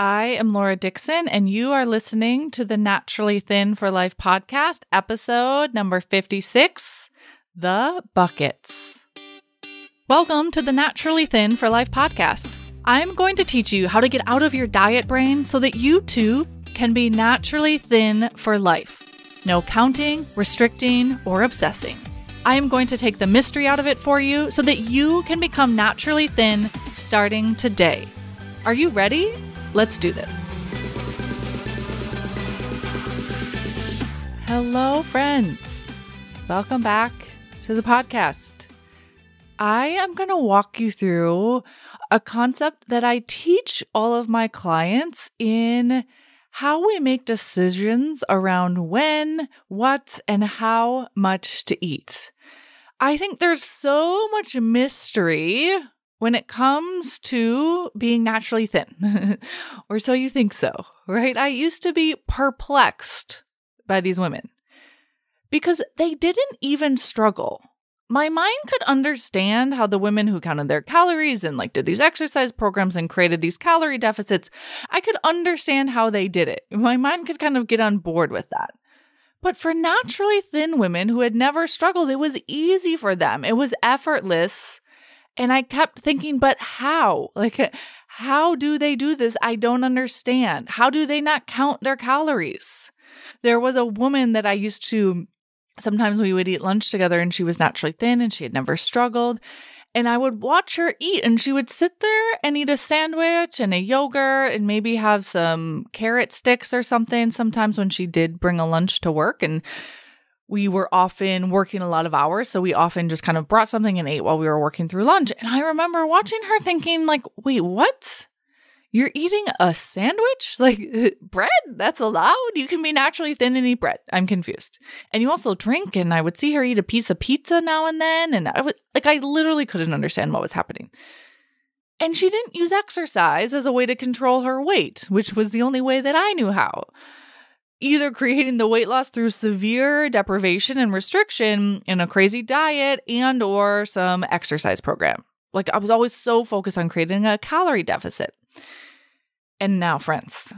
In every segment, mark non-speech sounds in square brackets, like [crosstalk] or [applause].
I am Laura Dixon, and you are listening to the Naturally Thin for Life podcast, episode number 56 The Buckets. Welcome to the Naturally Thin for Life podcast. I'm going to teach you how to get out of your diet brain so that you too can be naturally thin for life. No counting, restricting, or obsessing. I am going to take the mystery out of it for you so that you can become naturally thin starting today. Are you ready? Let's do this. Hello, friends. Welcome back to the podcast. I am going to walk you through a concept that I teach all of my clients in how we make decisions around when, what, and how much to eat. I think there's so much mystery when it comes to being naturally thin, [laughs] or so you think so, right? I used to be perplexed by these women because they didn't even struggle. My mind could understand how the women who counted their calories and like did these exercise programs and created these calorie deficits, I could understand how they did it. My mind could kind of get on board with that. But for naturally thin women who had never struggled, it was easy for them. It was effortless and I kept thinking, but how? Like, how do they do this? I don't understand. How do they not count their calories? There was a woman that I used to, sometimes we would eat lunch together, and she was naturally thin and she had never struggled. And I would watch her eat, and she would sit there and eat a sandwich and a yogurt and maybe have some carrot sticks or something sometimes when she did bring a lunch to work. And we were often working a lot of hours. So we often just kind of brought something and ate while we were working through lunch. And I remember watching her thinking, like, wait, what? You're eating a sandwich? [laughs] Like [laughs] bread? That's allowed? You can be naturally thin and eat bread. I'm confused. And you also drink. And I would see her eat a piece of pizza now and then. And I would, like, I literally couldn't understand what was happening. And she didn't use exercise as a way to control her weight, which was the only way that I knew how either creating the weight loss through severe deprivation and restriction in a crazy diet and or some exercise program. Like I was always so focused on creating a calorie deficit. And now, friends,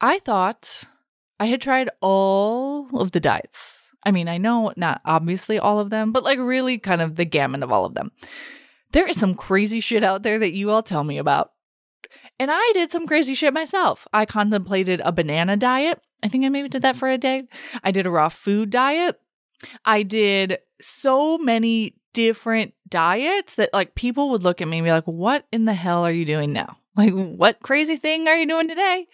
I thought I had tried all of the diets. I mean, I know not obviously all of them, but like really kind of the gamut of all of them. There is some crazy shit out there that you all tell me about. And I did some crazy shit myself. I contemplated a banana diet. I think I maybe did that for a day. I did a raw food diet. I did so many different diets that like people would look at me and be like, "What in the hell are you doing now? Like what crazy thing are you doing today?"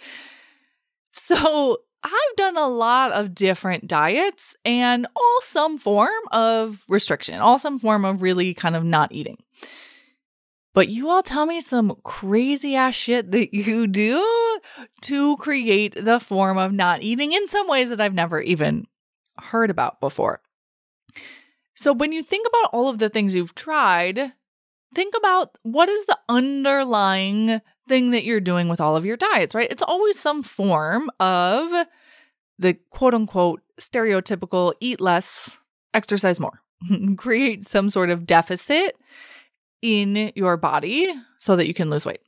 So, I've done a lot of different diets and all some form of restriction, all some form of really kind of not eating. But you all tell me some crazy ass shit that you do to create the form of not eating in some ways that I've never even heard about before. So when you think about all of the things you've tried, think about what is the underlying thing that you're doing with all of your diets, right? It's always some form of the quote unquote stereotypical eat less, exercise more, [laughs] create some sort of deficit in your body so that you can lose weight,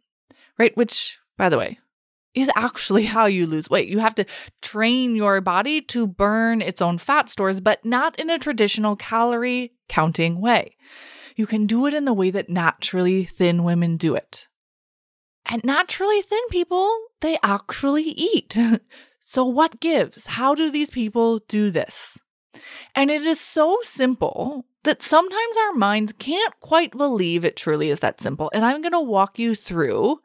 right? Which, by the way, is actually [laughs] how you lose weight. You have to train your body to burn its own fat stores, but not in a traditional calorie counting way. You can do it in the way that naturally thin women do it. And naturally thin people, they actually eat. [laughs] so, what gives? How do these people do this? And it is so simple that sometimes our minds can't quite believe it truly is that simple. And I'm going to walk you through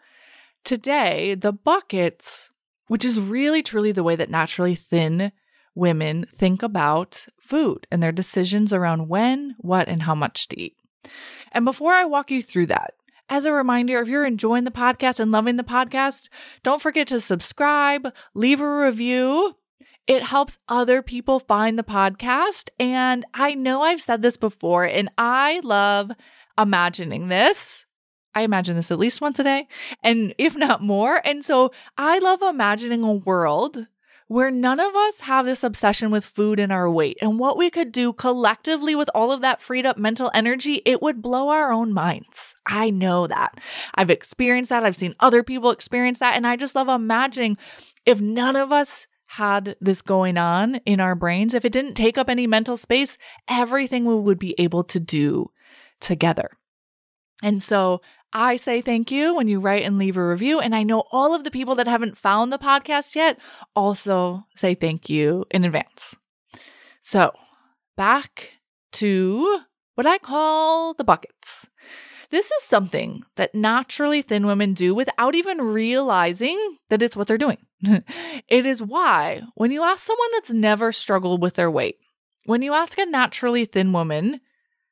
today the buckets, which is really truly the way that naturally thin women think about food and their decisions around when, what, and how much to eat. And before I walk you through that, as a reminder, if you're enjoying the podcast and loving the podcast, don't forget to subscribe, leave a review, it helps other people find the podcast. And I know I've said this before, and I love imagining this. I imagine this at least once a day, and if not more. And so I love imagining a world where none of us have this obsession with food and our weight and what we could do collectively with all of that freed up mental energy, it would blow our own minds. I know that. I've experienced that. I've seen other people experience that. And I just love imagining if none of us had this going on in our brains, if it didn't take up any mental space, everything we would be able to do together. And so I say thank you when you write and leave a review. And I know all of the people that haven't found the podcast yet also say thank you in advance. So back to what I call the buckets. This is something that naturally thin women do without even realizing that it's what they're doing. [laughs] it is why, when you ask someone that's never struggled with their weight, when you ask a naturally thin woman,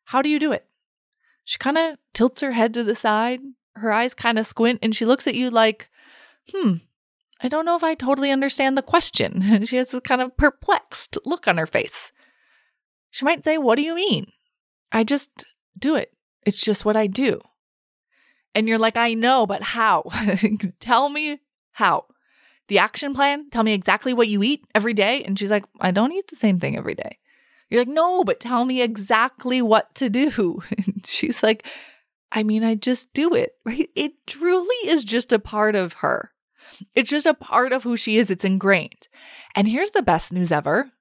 how do you do it? She kind of tilts her head to the side, her eyes kind of squint, and she looks at you like, hmm, I don't know if I totally understand the question. [laughs] she has this kind of perplexed look on her face. She might say, What do you mean? I just do it. It's just what I do. And you're like, I know, but how? [laughs] tell me how. The action plan, tell me exactly what you eat every day. And she's like, I don't eat the same thing every day. You're like, no, but tell me exactly what to do. [laughs] And she's like, I mean, I just do it, right? It truly is just a part of her. It's just a part of who she is. It's ingrained. And here's the best news ever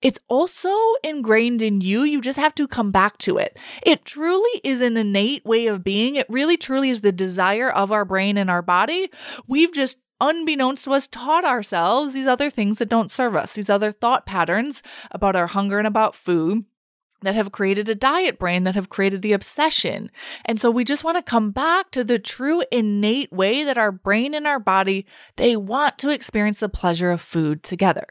it's also ingrained in you. You just have to come back to it. It truly is an innate way of being. It really, truly is the desire of our brain and our body. We've just unbeknownst to us, taught ourselves these other things that don't serve us, these other thought patterns about our hunger and about food that have created a diet brain, that have created the obsession. And so we just want to come back to the true innate way that our brain and our body, they want to experience the pleasure of food together.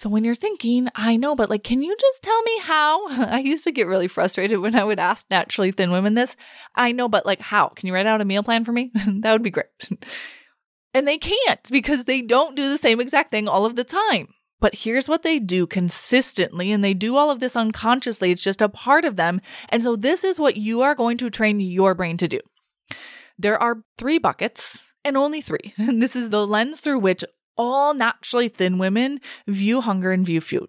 So when you're thinking, I know, but like, can you just tell me how? [laughs] I used to get really frustrated when I would ask naturally thin women this. I know, but like, how? Can you write out a meal plan for me? [laughs] that would be great. [laughs] and they can't because they don't do the same exact thing all of the time. But here's what they do consistently, and they do all of this unconsciously. It's just a part of them. And so, this is what you are going to train your brain to do. There are three buckets and only three. And this is the lens through which all naturally thin women view hunger and view food.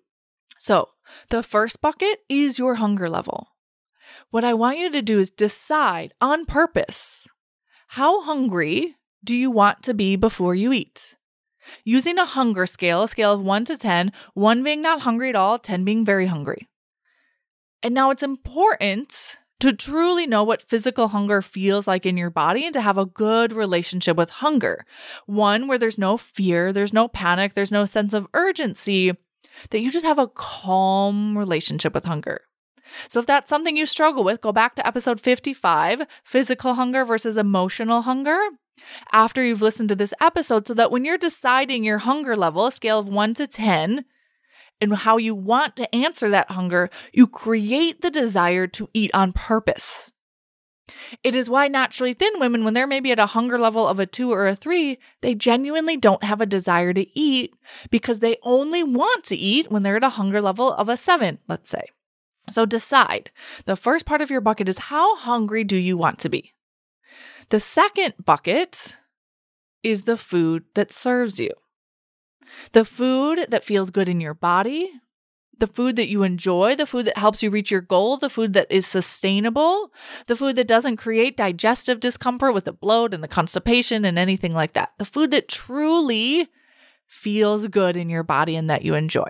So, the first bucket is your hunger level. What I want you to do is decide on purpose how hungry do you want to be before you eat? Using a hunger scale, a scale of 1 to 10, 1 being not hungry at all, 10 being very hungry. And now it's important to truly know what physical hunger feels like in your body and to have a good relationship with hunger, one where there's no fear, there's no panic, there's no sense of urgency, that you just have a calm relationship with hunger. So, if that's something you struggle with, go back to episode 55 physical hunger versus emotional hunger after you've listened to this episode so that when you're deciding your hunger level, a scale of one to 10, and how you want to answer that hunger, you create the desire to eat on purpose. It is why naturally thin women, when they're maybe at a hunger level of a two or a three, they genuinely don't have a desire to eat because they only want to eat when they're at a hunger level of a seven, let's say. So decide. The first part of your bucket is how hungry do you want to be? The second bucket is the food that serves you the food that feels good in your body, the food that you enjoy, the food that helps you reach your goal, the food that is sustainable, the food that doesn't create digestive discomfort with the bloat and the constipation and anything like that, the food that truly feels good in your body and that you enjoy.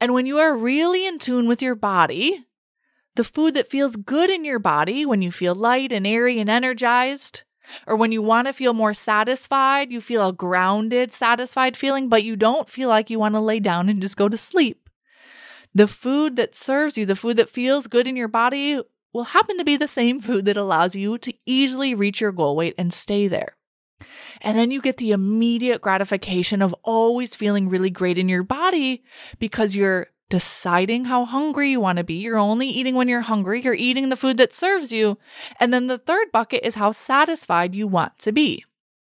And when you are really in tune with your body, the food that feels good in your body when you feel light and airy and energized, or when you want to feel more satisfied, you feel a grounded, satisfied feeling, but you don't feel like you want to lay down and just go to sleep. The food that serves you, the food that feels good in your body, will happen to be the same food that allows you to easily reach your goal weight and stay there. And then you get the immediate gratification of always feeling really great in your body because you're deciding how hungry you want to be. You're only eating when you're hungry, you're eating the food that serves you. And then the third bucket is how satisfied you want to be.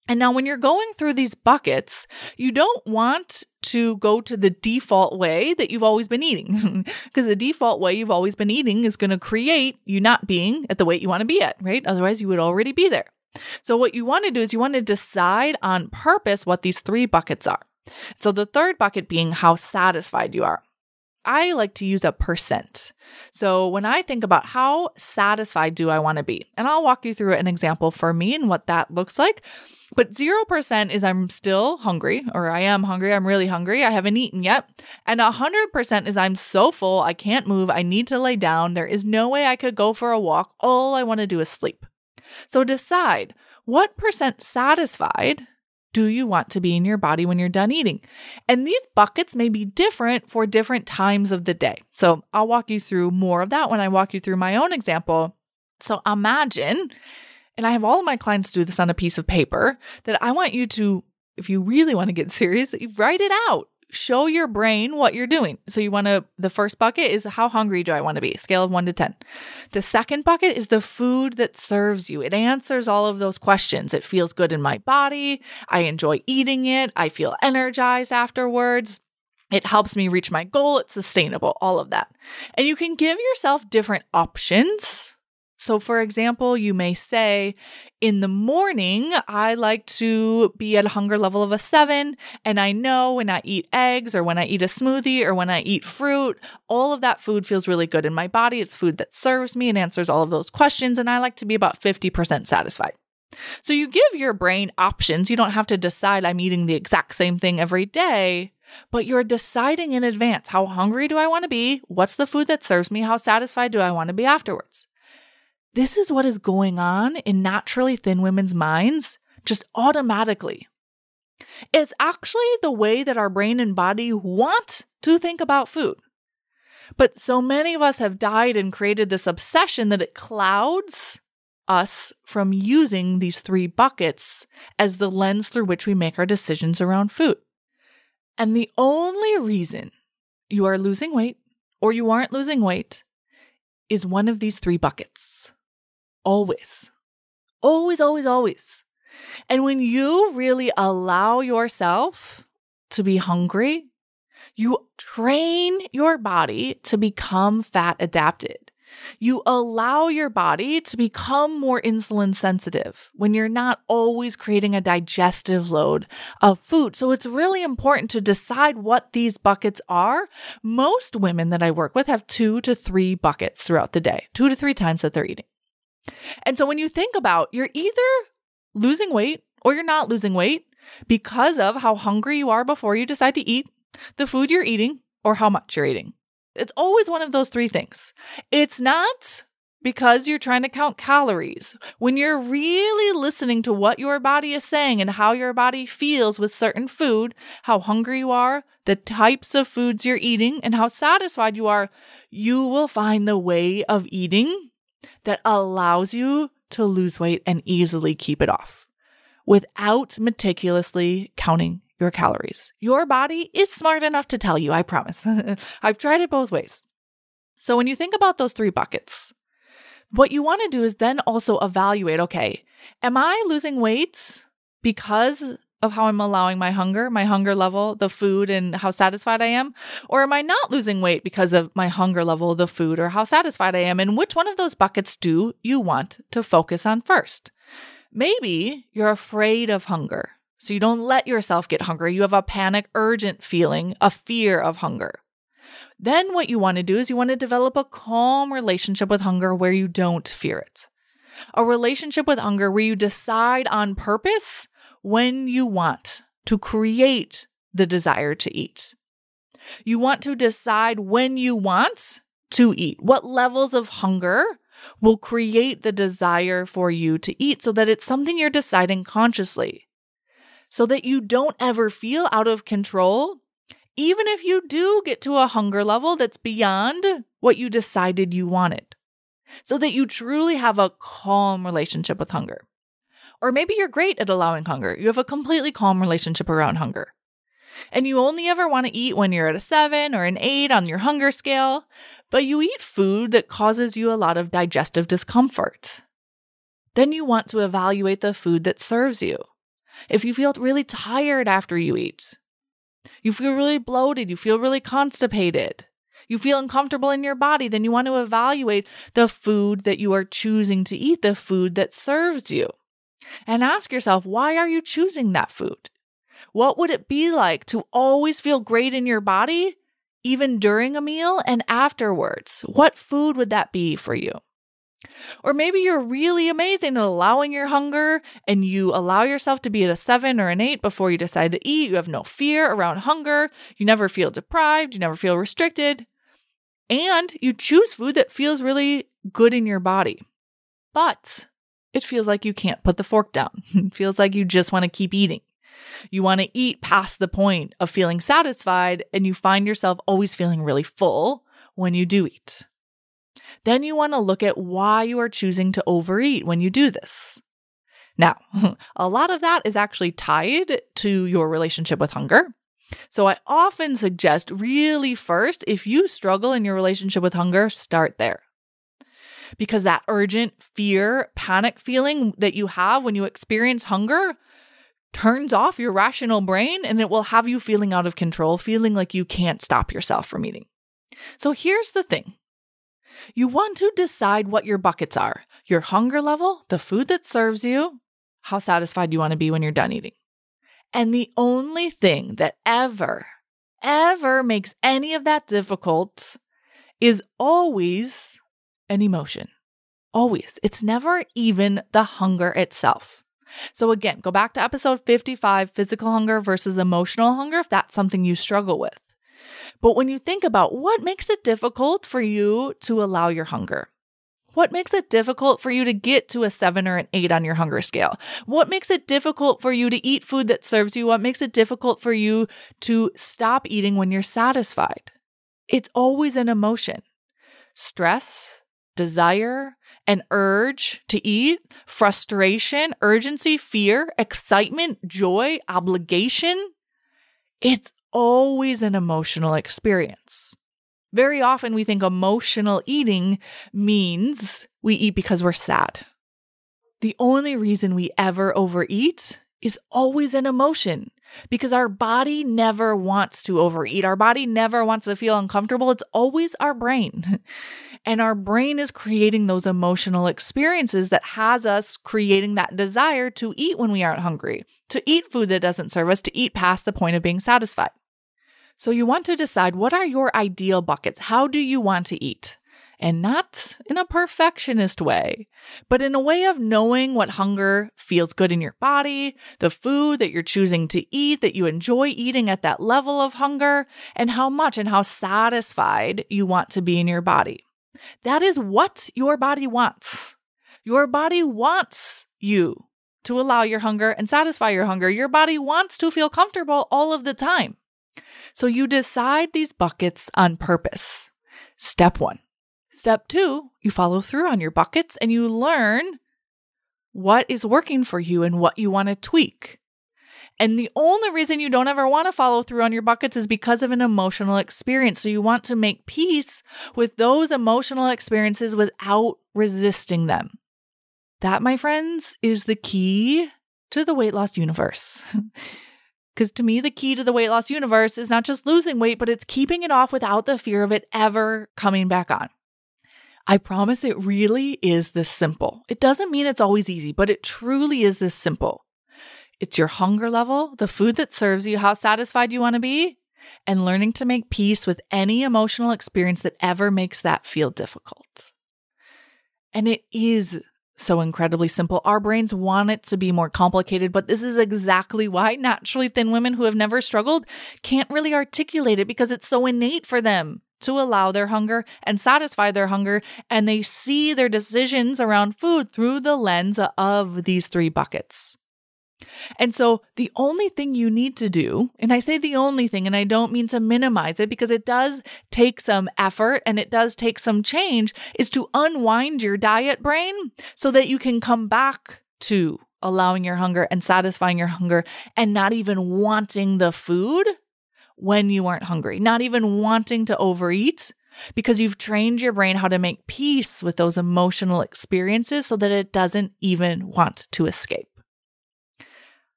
And now, when you're going through these buckets, you don't want to go to the default way that you've always been eating, because [laughs] the default way you've always been eating is going to create you not being at the weight you want to be at, right? Otherwise, you would already be there. So, what you want to do is you want to decide on purpose what these three buckets are. So, the third bucket being how satisfied you are. I like to use a percent. So when I think about how satisfied do I want to be, and I'll walk you through an example for me and what that looks like. But 0% is I'm still hungry, or I am hungry, I'm really hungry, I haven't eaten yet. And 100% is I'm so full, I can't move, I need to lay down, there is no way I could go for a walk, all I want to do is sleep. So decide what percent satisfied do you want to be in your body when you're done eating? And these buckets may be different for different times of the day. So I'll walk you through more of that when I walk you through my own example. So imagine, and I have all of my clients do this on a piece of paper, that I want you to, if you really want to get serious, write it out show your brain what you're doing. So you want to, the first bucket is how hungry do I want to be? Scale of one to 10. The second bucket is the food that serves you. It answers all of those questions. It feels good in my body. I enjoy eating it. I feel energized afterwards. It helps me reach my goal. It's sustainable, all of that. And you can give yourself different options so, for example, you may say, in the morning, I like to be at a hunger level of a seven. And I know when I eat eggs or when I eat a smoothie or when I eat fruit, all of that food feels really good in my body. It's food that serves me and answers all of those questions. And I like to be about 50% satisfied. So, you give your brain options. You don't have to decide I'm eating the exact same thing every day but you're deciding in advance how hungry do I want to be? What's the food that serves me? How satisfied do I want to be afterwards? this is what is going on in naturally thin women's minds just automatically. It's actually the way that our brain and body want to think about food. But so many of us have died and created this obsession that it clouds us from using these three buckets as the lens through which we make our decisions around food. And the only reason you are losing weight or you aren't losing weight is one of these three buckets. Always. Always, always, always. And when you really allow yourself to be hungry, you train your body to become fat adapted. You allow your body to become more insulin sensitive when you're not always creating a digestive load of food. So it's really important to decide what these buckets are. Most women that I work with have two to three buckets throughout the day, two to three times that they're eating. And so when you think about you're either losing weight or you're not losing weight because of how hungry you are before you decide to eat, the food you're eating, or how much you're eating. It's always one of those three things. It's not because you're trying to count calories. When you're really listening to what your body is saying and how your body feels with certain food, how hungry you are, the types of foods you're eating, and how satisfied you are, you will find the way of eating that allows you to lose weight and easily keep it off without meticulously counting your calories. Your body is smart enough to tell you, I promise. [laughs] I've tried it both ways. So when you think about those three buckets, what you want to do is then also evaluate okay, am I losing weight because of how I'm allowing my hunger, my hunger level, the food, and how satisfied I am? Or am I not losing weight because of my hunger level, the food, or how satisfied I am? And which one of those buckets do you want to focus on first? Maybe you're afraid of hunger, so you don't let yourself get hungry. You have a panic, urgent feeling, a fear of hunger. Then what you want to do is you want to develop a calm relationship with hunger where you don't fear it. A relationship with hunger where you decide on purpose when you want to create the desire to eat. You want to decide when you want to eat, what levels of hunger will create the desire for you to eat so that it's something you're deciding consciously, so that you don't ever feel out of control. Even if you do get to a hunger level that's beyond what you decided you wanted, so that you truly have a calm relationship with hunger. Or maybe you're great at allowing hunger. You have a completely calm relationship around hunger. And you only ever want to eat when you're at a seven or an eight on your hunger scale, but you eat food that causes you a lot of digestive discomfort. Then you want to evaluate the food that serves you. If you feel really tired after you eat, you feel really bloated, you feel really constipated, you feel uncomfortable in your body, then you want to evaluate the food that you are choosing to eat, the food that serves you. And ask yourself, why are you choosing that food? What would it be like to always feel great in your body, even during a meal and afterwards? What food would that be for you? Or maybe you're really amazing at allowing your hunger and you allow yourself to be at a seven or an eight before you decide to eat. You have no fear around hunger. You never feel deprived. You never feel restricted. And you choose food that feels really good in your body. But it feels like you can't put the fork down. [laughs] It feels like you just want to keep eating. You want to eat past the point of feeling satisfied, and you find yourself always feeling really full when you do eat. Then you want to look at why you are choosing to overeat when you do this. Now, [laughs] a lot of that is actually tied to your relationship with hunger. So I often suggest, really, first, if you struggle in your relationship with hunger, start there because that urgent fear, panic feeling that you have when you experience hunger turns off your rational brain and it will have you feeling out of control, feeling like you can't stop yourself from eating. So here's the thing you want to decide what your buckets are your hunger level, the food that serves you, how satisfied you want to be when you're done eating. And the only thing that ever, ever makes any of that difficult is always an emotion. Always. It's never even the hunger itself. So, again, go back to episode 55 physical hunger versus emotional hunger if that's something you struggle with. But when you think about what makes it difficult for you to allow your hunger, what makes it difficult for you to get to a seven or an eight on your hunger scale? What makes it difficult for you to eat food that serves you? What makes it difficult for you to stop eating when you're satisfied? It's always an emotion stress, desire, and urge to eat, frustration, urgency, fear, excitement, joy, obligation. It's always an emotional experience. Very often we think emotional eating means we eat because we're sad. The only reason we ever overeat is always an emotion because our body never wants to overeat. Our body never wants to feel uncomfortable. It's always our brain. [laughs] And our brain is creating those emotional experiences that has us creating that desire to eat when we aren't hungry, to eat food that doesn't serve us, to eat past the point of being satisfied. So you want to decide what are your ideal buckets? How do you want to eat? and not in a perfectionist way, but in a way of knowing what hunger feels good in your body, the food that you're choosing to eat, that you enjoy eating at that level of hunger, and how much and how satisfied you want to be in your body. That is what your body wants. Your body wants you to allow your hunger and satisfy your hunger. Your body wants to feel comfortable all of the time. So you decide these buckets on purpose. Step one Step two, you follow through on your buckets and you learn what is working for you and what you want to tweak. And the only reason you don't ever want to follow through on your buckets is because of an emotional experience. So you want to make peace with those emotional experiences without resisting them. That, my friends, is the key to the weight loss universe. Because [laughs] to me, the key to the weight loss universe is not just losing weight, but it's keeping it off without the fear of it ever coming back on. I promise it really is this simple. It doesn't mean it's always easy, but it truly is this simple. It's your hunger level, the food that serves you, how satisfied you want to be, and learning to make peace with any emotional experience that ever makes that feel difficult. And it is so incredibly simple. Our brains want it to be more complicated, but this is exactly why naturally thin women who have never struggled can't really articulate it because it's so innate for them to allow their hunger and satisfy their hunger. And they see their decisions around food through the lens of these three buckets. And so, the only thing you need to do, and I say the only thing, and I don't mean to minimize it because it does take some effort and it does take some change, is to unwind your diet brain so that you can come back to allowing your hunger and satisfying your hunger and not even wanting the food when you aren't hungry, not even wanting to overeat because you've trained your brain how to make peace with those emotional experiences so that it doesn't even want to escape.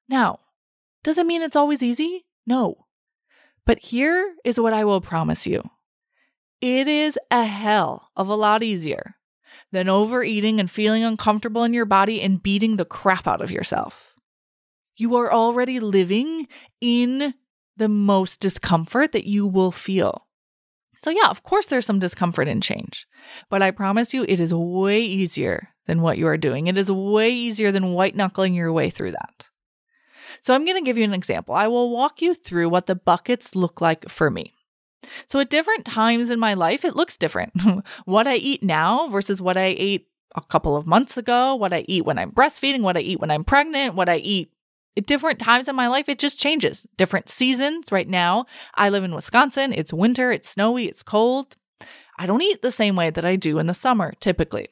Now, does it mean it's always easy? No. But here is what I will promise you it is a hell of a lot easier than overeating and feeling uncomfortable in your body and beating the crap out of yourself. You are already living in the most discomfort that you will feel. So, yeah, of course, there's some discomfort in change, but I promise you, it is way easier than what you are doing. It is way easier than white knuckling your way through that. So, I'm going to give you an example. I will walk you through what the buckets look like for me. So, at different times in my life, it looks different. [laughs] what I eat now versus what I ate a couple of months ago, what I eat when I'm breastfeeding, what I eat when I'm pregnant, what I eat at different times in my life, it just changes. Different seasons. Right now, I live in Wisconsin. It's winter, it's snowy, it's cold. I don't eat the same way that I do in the summer, typically.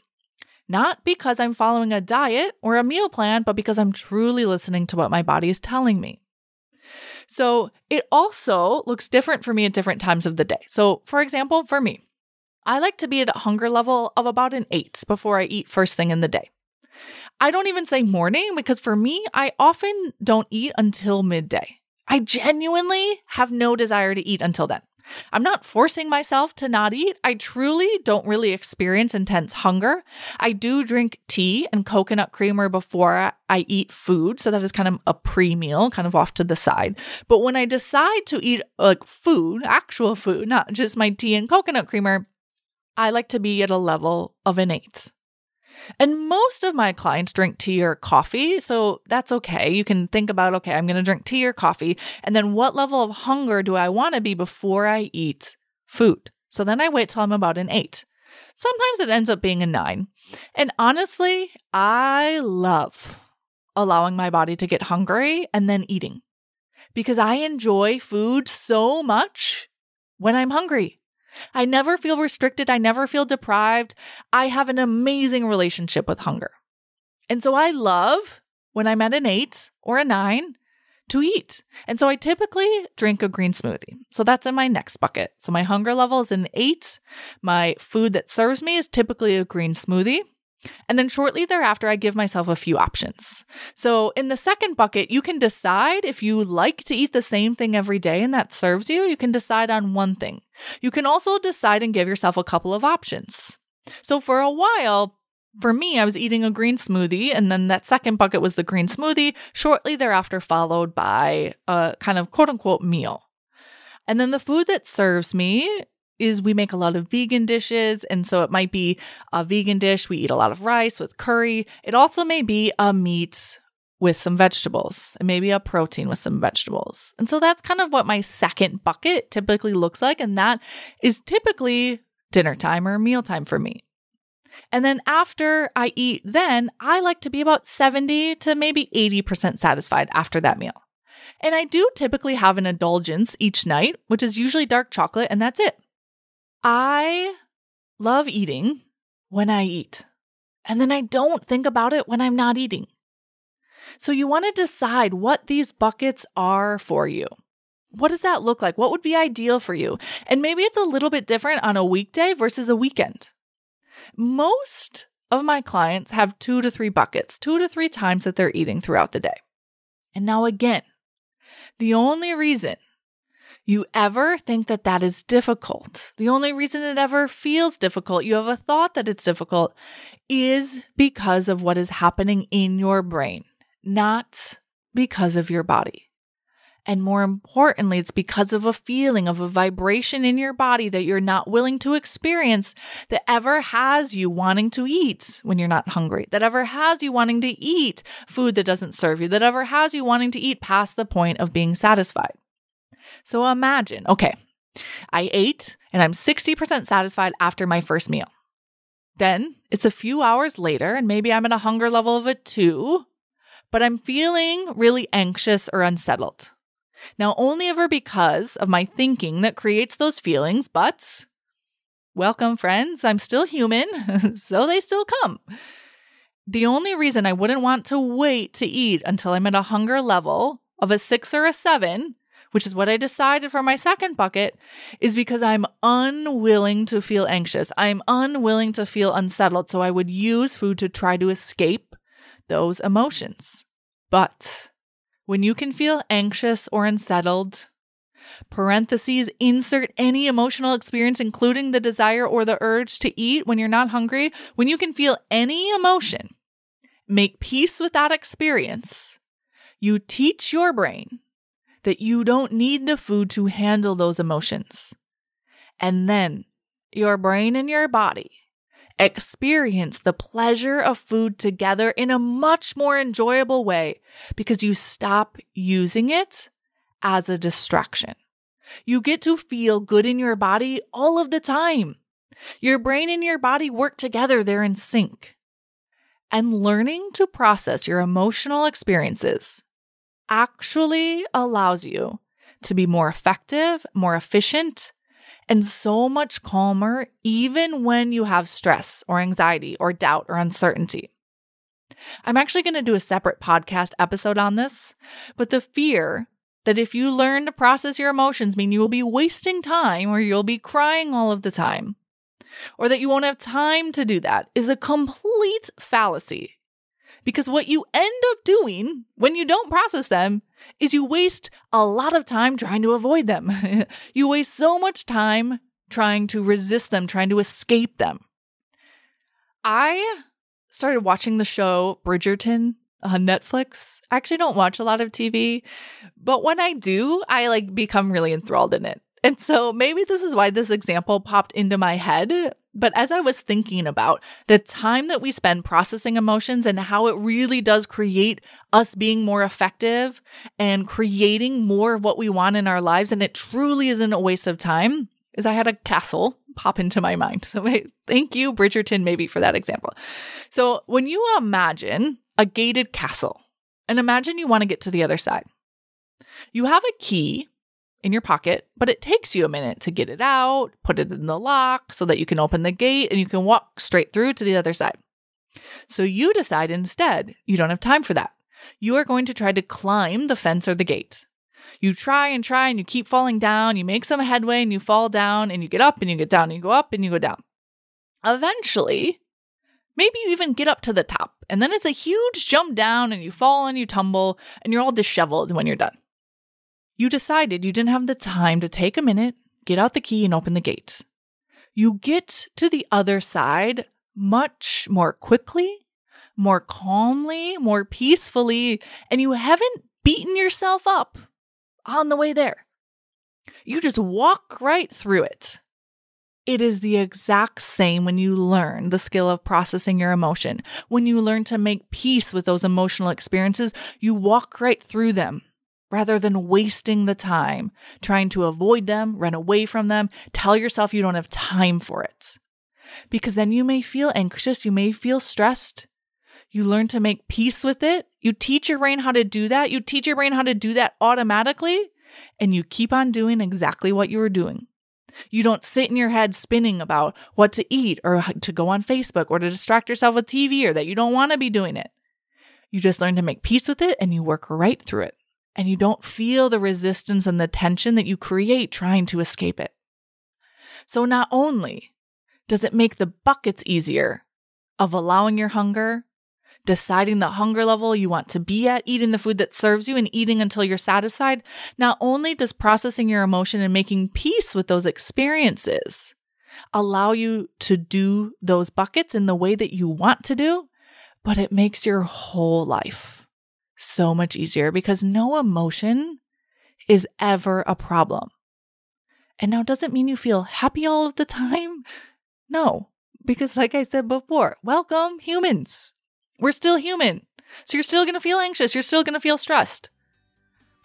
Not because I'm following a diet or a meal plan, but because I'm truly listening to what my body is telling me. So it also looks different for me at different times of the day. So, for example, for me, I like to be at a hunger level of about an eight before I eat first thing in the day. I don't even say morning because for me, I often don't eat until midday. I genuinely have no desire to eat until then. I'm not forcing myself to not eat. I truly don't really experience intense hunger. I do drink tea and coconut creamer before I eat food. So that is kind of a pre meal, kind of off to the side. But when I decide to eat like food, actual food, not just my tea and coconut creamer, I like to be at a level of an eight. And most of my clients drink tea or coffee. So that's okay. You can think about, okay, I'm going to drink tea or coffee. And then what level of hunger do I want to be before I eat food? So then I wait till I'm about an eight. Sometimes it ends up being a nine. And honestly, I love allowing my body to get hungry and then eating because I enjoy food so much when I'm hungry. I never feel restricted. I never feel deprived. I have an amazing relationship with hunger. And so I love when I'm at an eight or a nine to eat. And so I typically drink a green smoothie. So that's in my next bucket. So my hunger level is an eight. My food that serves me is typically a green smoothie. And then shortly thereafter, I give myself a few options. So, in the second bucket, you can decide if you like to eat the same thing every day and that serves you, you can decide on one thing. You can also decide and give yourself a couple of options. So, for a while, for me, I was eating a green smoothie, and then that second bucket was the green smoothie, shortly thereafter, followed by a kind of quote unquote meal. And then the food that serves me is we make a lot of vegan dishes. And so it might be a vegan dish. We eat a lot of rice with curry. It also may be a meat with some vegetables and maybe a protein with some vegetables. And so that's kind of what my second bucket typically looks like. And that is typically dinner time or meal time for me. And then after I eat, then I like to be about 70 to maybe 80% satisfied after that meal. And I do typically have an indulgence each night, which is usually dark chocolate, and that's it. I love eating when I eat, and then I don't think about it when I'm not eating. So you want to decide what these buckets are for you. What does that look like? What would be ideal for you? And maybe it's a little bit different on a weekday versus a weekend. Most of my clients have two to three buckets, two to three times that they're eating throughout the day. And now, again, the only reason you ever think that that is difficult, the only reason it ever feels difficult, you have a thought that it's difficult, is because of what is happening in your brain, not because of your body. And more importantly, it's because of a feeling of a vibration in your body that you're not willing to experience that ever has you wanting to eat when you're not hungry, that ever has you wanting to eat food that doesn't serve you, that ever has you wanting to eat past the point of being satisfied. So imagine, okay, I ate and I'm 60% satisfied after my first meal. Then it's a few hours later, and maybe I'm at a hunger level of a two, but I'm feeling really anxious or unsettled. Now, only ever because of my thinking that creates those feelings, but welcome, friends, I'm still human, [laughs] so they still come. The only reason I wouldn't want to wait to eat until I'm at a hunger level of a six or a seven which is what I decided for my second bucket, is because I'm unwilling to feel anxious. I'm unwilling to feel unsettled. So I would use food to try to escape those emotions. But when you can feel anxious or unsettled, parentheses, insert any emotional experience, including the desire or the urge to eat when you're not hungry, when you can feel any emotion, make peace with that experience. You teach your brain that you don't need the food to handle those emotions. And then your brain and your body experience the pleasure of food together in a much more enjoyable way because you stop using it as a distraction. You get to feel good in your body all of the time. Your brain and your body work together, they're in sync. And learning to process your emotional experiences actually allows you to be more effective, more efficient, and so much calmer, even when you have stress or anxiety or doubt or uncertainty. I'm actually going to do a separate podcast episode on this, but the fear that if you learn to process your emotions mean you will be wasting time or you'll be crying all of the time or that you won't have time to do that is a complete fallacy because what you end up doing when you don't process them is you waste a lot of time trying to avoid them. [laughs] you waste so much time trying to resist them, trying to escape them. I started watching the show Bridgerton on Netflix. I actually don't watch a lot of TV, but when I do, I like become really enthralled in it. And so maybe this is why this example popped into my head but as I was thinking about the time that we spend processing emotions and how it really does create us being more effective and creating more of what we want in our lives, and it truly isn't a waste of time, is I had a castle pop into my mind. [laughs] So thank you, Bridgerton, maybe for that example. So when you imagine a gated castle and imagine you want to get to the other side, you have a key in your pocket, but it takes you a minute to get it out, put it in the lock so that you can open the gate and you can walk straight through to the other side. So you decide instead you don't have time for that. You are going to try to climb the fence or the gate. You try and try and you keep falling down, you make some headway and you fall down and you get up and you get down and you go up and you go down. Eventually, maybe you even get up to the top and then it's a huge jump down and you fall and you tumble and you're all disheveled when you're done. You decided you didn't have the time to take a minute, get out the key, and open the gate. You get to the other side much more quickly, more calmly, more peacefully, and you haven't beaten yourself up on the way there. You just walk right through it. It is the exact same when you learn the skill of processing your emotion. When you learn to make peace with those emotional experiences, you walk right through them rather than wasting the time trying to avoid them, run away from them, tell yourself you don't have time for it. Because then you may feel anxious, you may feel stressed. You learn to make peace with it. You teach your brain how to do that. You teach your brain how to do that automatically, and you keep on doing exactly what you were doing. You don't sit in your head spinning about what to eat or to go on Facebook or to distract yourself with TV or that you don't want to be doing it. You just learn to make peace with it and you work right through it and you don't feel the resistance and the tension that you create trying to escape it. So, not only does it make the buckets easier of allowing your hunger, deciding the hunger level you want to be at, eating the food that serves you, and eating until you're satisfied, not only does processing your emotion and making peace with those experiences allow you to do those buckets in the way that you want to do, but it makes your whole life so much easier because no emotion is ever a problem. And now doesn't mean you feel happy all of the time. No, because like I said before, welcome humans. We're still human. So you're still going to feel anxious, you're still going to feel stressed.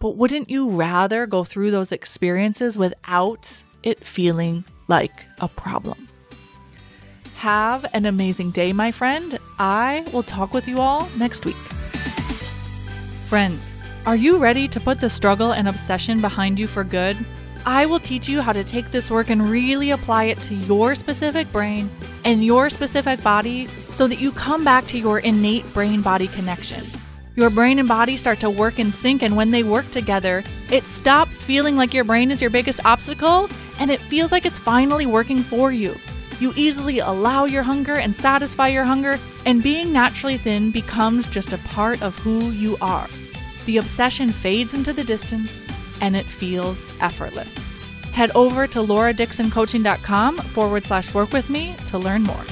But wouldn't you rather go through those experiences without it feeling like a problem? Have an amazing day, my friend. I will talk with you all next week. Friends, are you ready to put the struggle and obsession behind you for good? I will teach you how to take this work and really apply it to your specific brain and your specific body so that you come back to your innate brain body connection. Your brain and body start to work in sync, and when they work together, it stops feeling like your brain is your biggest obstacle and it feels like it's finally working for you. You easily allow your hunger and satisfy your hunger, and being naturally thin becomes just a part of who you are. The obsession fades into the distance and it feels effortless. Head over to lauradixoncoaching.com forward slash work with me to learn more.